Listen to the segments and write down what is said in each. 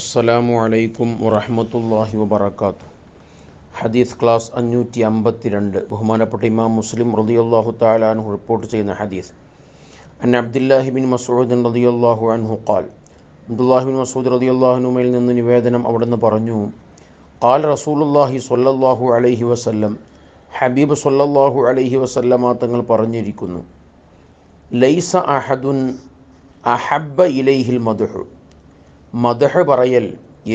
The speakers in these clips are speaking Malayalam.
അസ്സലാമു അലൈക്കും വറഹമത്തല്ലാഹി വബർക്കാത്തു ഹദീസ് ക്ലാസ് അഞ്ഞൂറ്റി അമ്പത്തിരണ്ട് ബഹുമാനപ്പെട്ട ഇമാം മുസ്ലിം റതിയല്ലാഹു താലാൻഹു റിപ്പോർട്ട് ചെയ്യുന്ന ഹദീസ് അൻ അബ്ദുല്ലാഹി ബിൻ മസൂദ് റതിയല്ലാഹു അൻഹു ഖാൽ അബ്ദുല്ലാഹി ബിൻ മസൂദ് റതിയല്ലാഹുനുമയിൽ നിന്ന് നിവേദനം അവിടുന്ന് പറഞ്ഞു ഖാൽ റസൂലുള്ളാഹി സൊല്ലാഹു അലൈഹി വസല്ലം ഹബീബ് സൊല്ലാഹു അലൈഹി വസല്ലമാ തങ്ങൾ പറഞ്ഞിരിക്കുന്നു ലൈസ അഹദുൻ അഹബ്ബ ഇലൈഹിൽ മധുഹു മദഹ് പറയൽ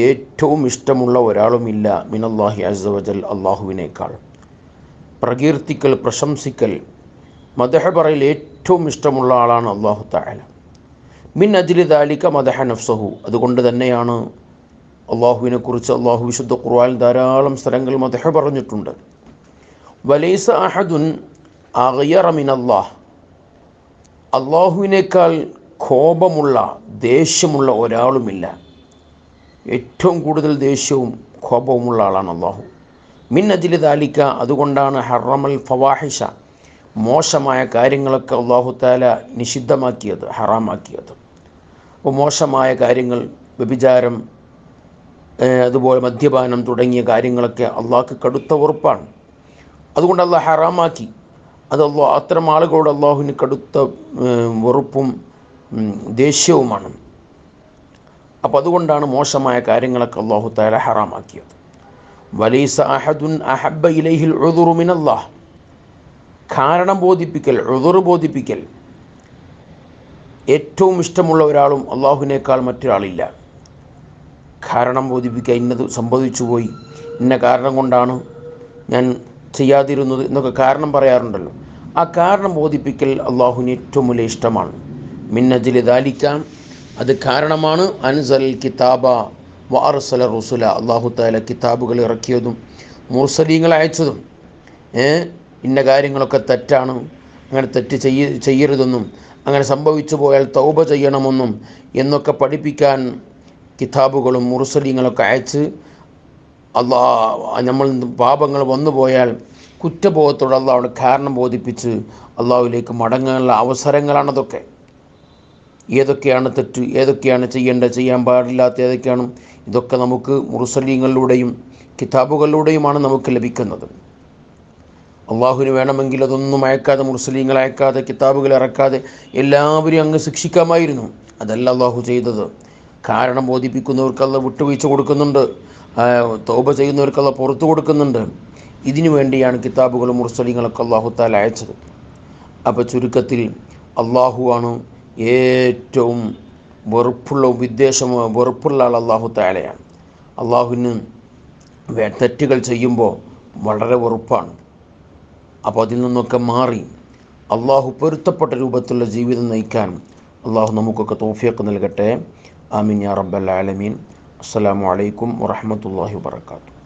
ഏറ്റവും ഇഷ്ടമുള്ള ഒരാളുമില്ല മിനല്ലാഹി അസവജൽ അള്ളാഹുവിനേക്കാൾ പ്രകീർത്തിക്കൽ പ്രശംസിക്കൽ മദഹ പറയൽ ഏറ്റവും ഇഷ്ടമുള്ള ആളാണ് അള്ളാഹു താല മിൻ അജിലി ദാലിക്ക മദഹ നഫ്സഹു അതുകൊണ്ട് തന്നെയാണ് അള്ളാഹുവിനെക്കുറിച്ച് അള്ളാഹു വിശുദ്ധ ഖുർആൻ ധാരാളം സ്ഥലങ്ങൾ മദഹ പറഞ്ഞിട്ടുണ്ട് വലൈസ അഹദുൻ അഗയറ മിൻ അള്ളാഹ് അള്ളാഹുവിനേക്കാൾ കോപമുള്ള ദേഷ്യമുള്ള ഒരാളുമില്ല ഏറ്റവും കൂടുതൽ ദേഷ്യവും കോപവുമുള്ള ആളാണ് അള്ളാഹു മിന്നതിൽ താലിക്ക അതുകൊണ്ടാണ് ഹറമൽ ഫവാഹിഷ മോശമായ കാര്യങ്ങളൊക്കെ അള്ളാഹു താല നിഷിദ്ധമാക്കിയത് ഹറാമാക്കിയത് അപ്പോൾ മോശമായ കാര്യങ്ങൾ വ്യഭിചാരം അതുപോലെ മദ്യപാനം തുടങ്ങിയ കാര്യങ്ങളൊക്കെ അള്ളാഹ്ക്ക് കടുത്ത ഉറപ്പാണ് അതുകൊണ്ട് അള്ളാഹ് ഹറാമാക്കി അത് അള്ളാഹ് അത്തരം ആളുകളോട് അള്ളാഹുവിന് കടുത്ത ഉറപ്പും ദേഷ്യവുമാണ് അപ്പോൾ അതുകൊണ്ടാണ് മോശമായ കാര്യങ്ങളൊക്കെ അള്ളാഹു താല ഹറാമാക്കിയത് വലീസ അഹദുൻ അഹബ ഇലൈഹിൽ ഉദുറുമിനല്ലാഹ് കാരണം ബോധിപ്പിക്കൽ ഉദുർ ബോധിപ്പിക്കൽ ഏറ്റവും ഇഷ്ടമുള്ള ഒരാളും അള്ളാഹുവിനേക്കാൾ മറ്റൊരാളില്ല കാരണം ബോധിപ്പിക്കുക ഇന്നത് സംഭവിച്ചു പോയി ഇന്ന കാരണം കൊണ്ടാണ് ഞാൻ ചെയ്യാതിരുന്നത് എന്നൊക്കെ കാരണം പറയാറുണ്ടല്ലോ ആ കാരണം ബോധിപ്പിക്കൽ അള്ളാഹുവിന് ഏറ്റവും വലിയ ഇഷ്ടമാണ് മിന്നജിൽ ദാലിക്കാം അത് കാരണമാണ് അൻസൽ കിതാബ വാറസല റുസുല അള്ളാഹു താല കിതാബുകൾ ഇറക്കിയതും മുർസലീങ്ങൾ അയച്ചതും ഇന്ന കാര്യങ്ങളൊക്കെ തെറ്റാണ് അങ്ങനെ തെറ്റ് ചെയ്യ ചെയ്യരുതെന്നും അങ്ങനെ സംഭവിച്ചു പോയാൽ തൗബ ചെയ്യണമെന്നും എന്നൊക്കെ പഠിപ്പിക്കാൻ കിതാബുകളും മുർസലീങ്ങളൊക്കെ അയച്ച് അള്ളാ നമ്മൾ പാപങ്ങൾ വന്നു പോയാൽ കുറ്റബോധത്തോടെ അള്ളാഹുടെ കാരണം ബോധിപ്പിച്ച് അള്ളാഹുലേക്ക് മടങ്ങാനുള്ള അവസരങ്ങളാണതൊക്കെ ഏതൊക്കെയാണ് തെറ്റ് ഏതൊക്കെയാണ് ചെയ്യേണ്ടത് ചെയ്യാൻ പാടില്ലാത്ത ഏതൊക്കെയാണ് ഇതൊക്കെ നമുക്ക് മുറുസലീങ്ങളിലൂടെയും കിതാബുകളിലൂടെയുമാണ് നമുക്ക് ലഭിക്കുന്നത് അള്ളാഹുവിന് വേണമെങ്കിൽ അതൊന്നും അയക്കാതെ മുർസലീങ്ങൾ അയക്കാതെ കിതാബുകൾ ഇറക്കാതെ എല്ലാവരെയും അങ്ങ് ശിക്ഷിക്കാമായിരുന്നു അതല്ല അള്ളാഹു ചെയ്തത് കാരണം ബോധിപ്പിക്കുന്നവർക്കല്ല വിട്ടുവീഴ്ച കൊടുക്കുന്നുണ്ട് തോപ ചെയ്യുന്നവർക്കല്ല പുറത്തു കൊടുക്കുന്നുണ്ട് ഇതിനു വേണ്ടിയാണ് കിതാബുകളും മുർസലീങ്ങളൊക്കെ അള്ളാഹു താല അയച്ചത് അപ്പോൾ ചുരുക്കത്തിൽ ആണ് ഏറ്റവും വെറുപ്പുള്ള ഉദ്ദേശം വെറുപ്പുള്ള ആൾ അള്ളാഹു താലയാണ് അള്ളാഹുവിന് തെറ്റുകൾ ചെയ്യുമ്പോൾ വളരെ വെറുപ്പാണ് അപ്പോൾ അതിൽ നിന്നൊക്കെ മാറി അള്ളാഹു പൊരുത്തപ്പെട്ട രൂപത്തിലുള്ള ജീവിതം നയിക്കാൻ അള്ളാഹു നമുക്കൊക്കെ തോഫിയൊക്കെ നൽകട്ടെ ആമീൻ യാ റബ്ബൽ ആലമീൻ അസ്സാം വലൈക്കും വാഹമത്തല്ലാഹി വാത്തു